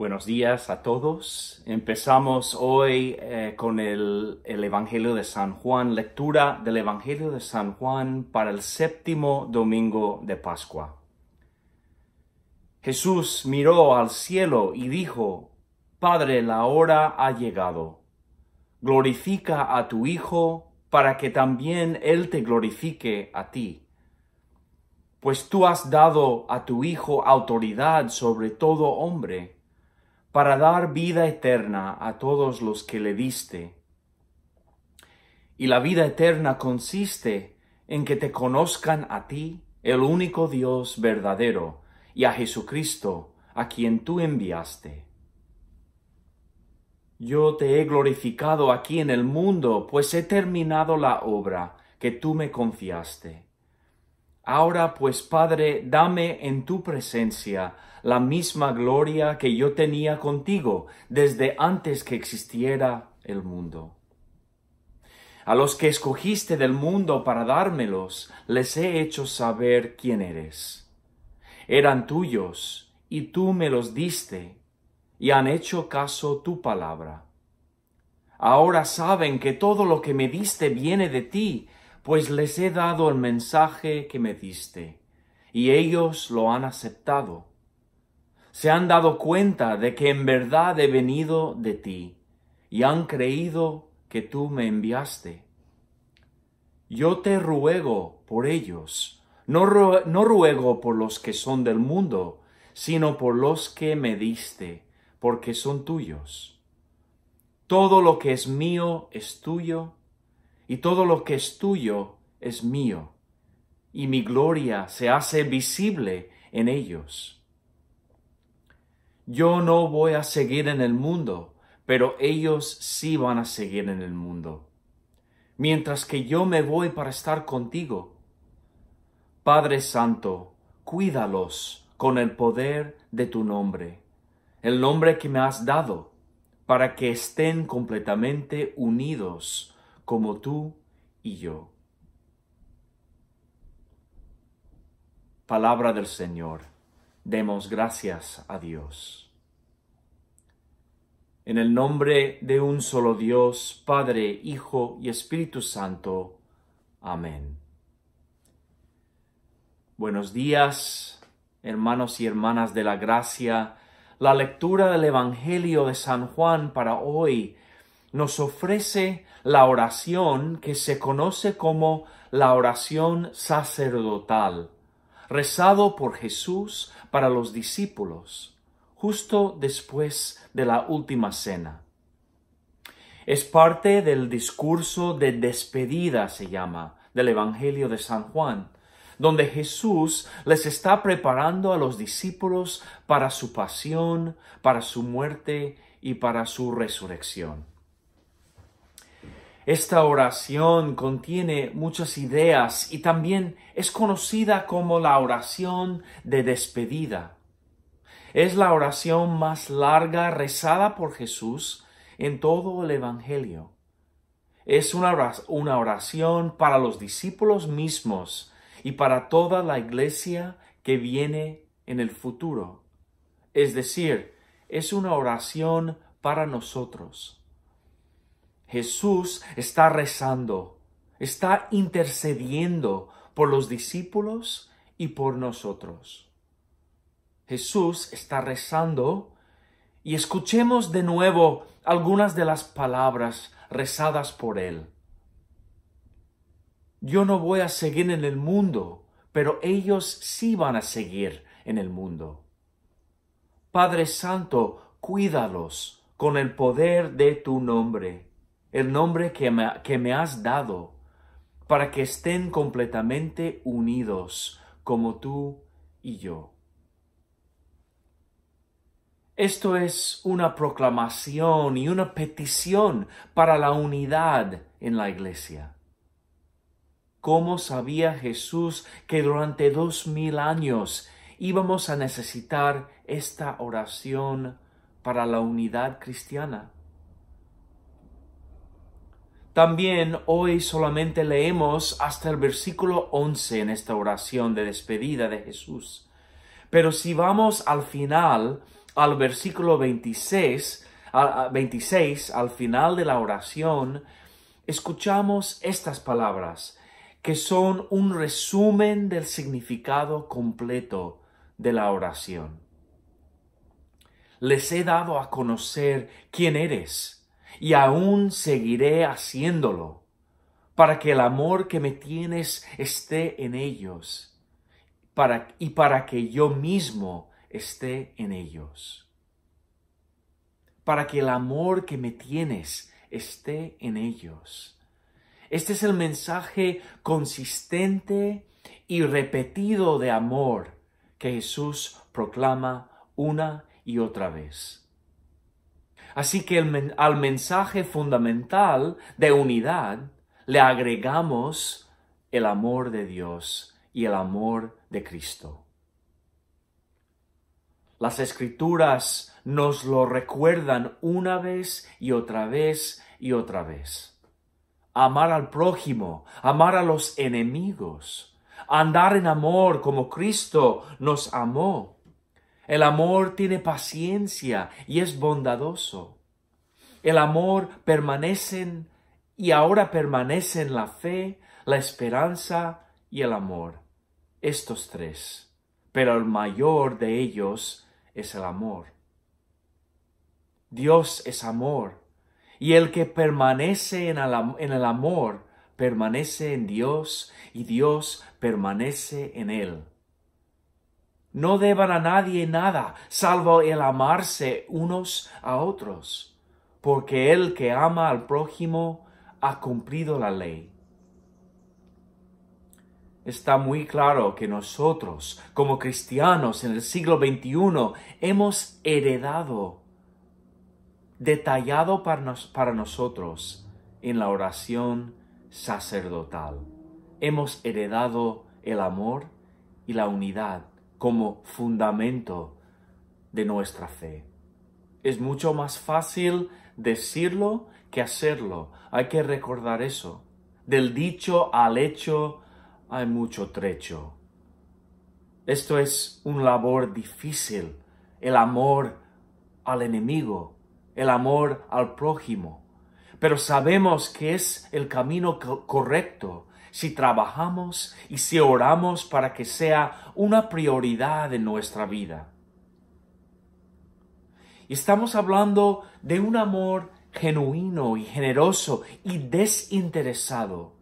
Buenos días a todos. Empezamos hoy eh, con el, el, Evangelio de San Juan, lectura del Evangelio de San Juan para el séptimo domingo de Pascua. Jesús miró al cielo y dijo, Padre, la hora ha llegado. Glorifica a tu Hijo para que también Él te glorifique a ti pues tú has dado a tu Hijo autoridad sobre todo hombre para dar vida eterna a todos los que le diste. Y la vida eterna consiste en que te conozcan a ti, el único Dios verdadero, y a Jesucristo, a quien tú enviaste. Yo te he glorificado aquí en el mundo, pues he terminado la obra que tú me confiaste. Ahora pues, Padre, dame en tu presencia la misma gloria que yo tenía contigo desde antes que existiera el mundo. A los que escogiste del mundo para dármelos, les he hecho saber quién eres. Eran tuyos, y tú me los diste, y han hecho caso tu palabra. Ahora saben que todo lo que me diste viene de ti, pues les he dado el mensaje que me diste, y ellos lo han aceptado. Se han dado cuenta de que en verdad he venido de ti, y han creído que tú me enviaste. Yo te ruego por ellos, no, no ruego por los que son del mundo, sino por los que me diste, porque son tuyos. Todo lo que es mío es tuyo, y todo lo que es tuyo es mío, y mi gloria se hace visible en ellos. Yo no voy a seguir en el mundo, pero ellos sí van a seguir en el mundo. Mientras que yo me voy para estar contigo. Padre Santo, cuídalos con el poder de tu nombre, el nombre que me has dado, para que estén completamente unidos como tú y yo. Palabra del Señor. Demos gracias a Dios. En el nombre de un solo Dios, Padre, Hijo y Espíritu Santo. Amén. Buenos días, hermanos y hermanas de la gracia. La lectura del Evangelio de San Juan para hoy nos ofrece la oración que se conoce como la oración sacerdotal, rezado por Jesús para los discípulos, justo después de la última cena. Es parte del discurso de despedida, se llama, del Evangelio de San Juan, donde Jesús les está preparando a los discípulos para su pasión, para su muerte y para su resurrección. Esta oración contiene muchas ideas y también es conocida como la oración de despedida. Es la oración más larga rezada por Jesús en todo el Evangelio. Es una oración para los discípulos mismos y para toda la iglesia que viene en el futuro. Es decir, es una oración para nosotros. Jesús está rezando, está intercediendo por los discípulos y por nosotros. Jesús está rezando y escuchemos de nuevo algunas de las palabras rezadas por él. Yo no voy a seguir en el mundo, pero ellos sí van a seguir en el mundo. Padre Santo, cuídalos con el poder de tu nombre el nombre que me, has dado, para que estén completamente unidos como tú y yo. Esto es una proclamación y una petición para la unidad en la iglesia. ¿Cómo sabía Jesús que durante dos mil años íbamos a necesitar esta oración para la unidad cristiana? También hoy solamente leemos hasta el versículo 11 en esta oración de despedida de Jesús. Pero si vamos al final, al versículo 26, al final de la oración, escuchamos estas palabras, que son un resumen del significado completo de la oración. Les he dado a conocer quién eres y aún seguiré haciéndolo, para que el amor que me tienes esté en ellos para, y para que yo mismo esté en ellos. Para que el amor que me tienes esté en ellos. Este es el mensaje consistente y repetido de amor que Jesús proclama una y otra vez. Así que al mensaje fundamental de unidad le agregamos el amor de Dios y el amor de Cristo. Las escrituras nos lo recuerdan una vez y otra vez y otra vez. Amar al prójimo, amar a los enemigos, andar en amor como Cristo nos amó el amor tiene paciencia y es bondadoso. El amor permanecen y ahora permanecen la fe, la esperanza y el amor. Estos tres. Pero el mayor de ellos es el amor. Dios es amor. Y el que permanece en el, amor permanece en Dios y Dios permanece en él. No deban a nadie nada, salvo el amarse unos a otros, porque el que ama al prójimo ha cumplido la ley. Está muy claro que nosotros, como cristianos en el siglo XXI, hemos heredado, detallado para, para nosotros en la oración sacerdotal. Hemos heredado el amor y la unidad como fundamento de nuestra fe. Es mucho más fácil decirlo que hacerlo. Hay que recordar eso. Del dicho al hecho hay mucho trecho. Esto es un labor difícil. El amor al enemigo, el amor al prójimo. Pero sabemos que es el camino correcto si trabajamos y si oramos para que sea una prioridad en nuestra vida. Y estamos hablando de un amor genuino y generoso y desinteresado,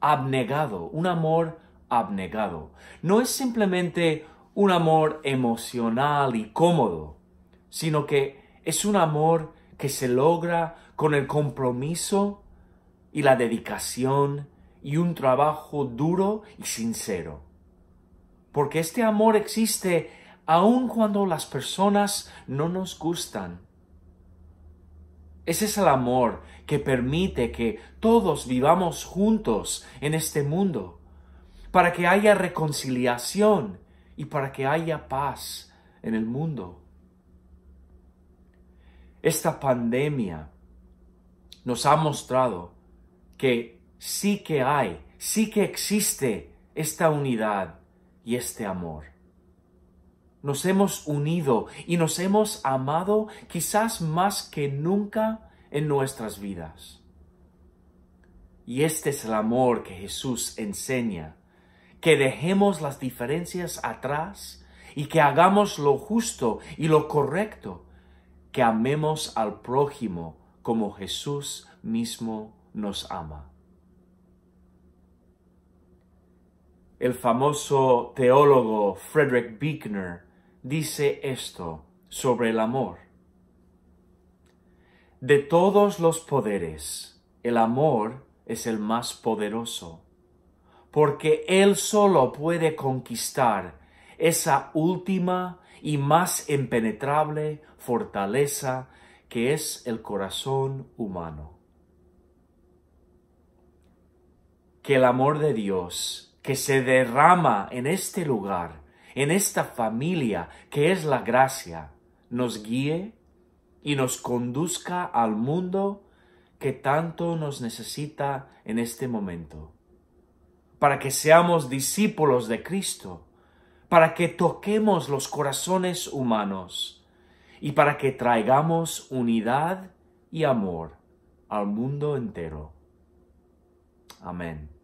abnegado, un amor abnegado. No es simplemente un amor emocional y cómodo, sino que es un amor que se logra con el compromiso y la dedicación y un trabajo duro y sincero. Porque este amor existe aun cuando las personas no nos gustan. Ese es el amor que permite que todos vivamos juntos en este mundo, para que haya reconciliación y para que haya paz en el mundo. Esta pandemia nos ha mostrado que sí que hay, sí que existe esta unidad y este amor. Nos hemos unido y nos hemos amado quizás más que nunca en nuestras vidas. Y este es el amor que Jesús enseña, que dejemos las diferencias atrás y que hagamos lo justo y lo correcto, que amemos al prójimo como Jesús mismo nos ama. El famoso teólogo Frederick Bickner dice esto sobre el amor. De todos los poderes, el amor es el más poderoso, porque él solo puede conquistar esa última y más impenetrable fortaleza que es el corazón humano. Que el amor de Dios que se derrama en este lugar, en esta familia que es la gracia, nos guíe y nos conduzca al mundo que tanto nos necesita en este momento, para que seamos discípulos de Cristo, para que toquemos los corazones humanos y para que traigamos unidad y amor al mundo entero. Amén.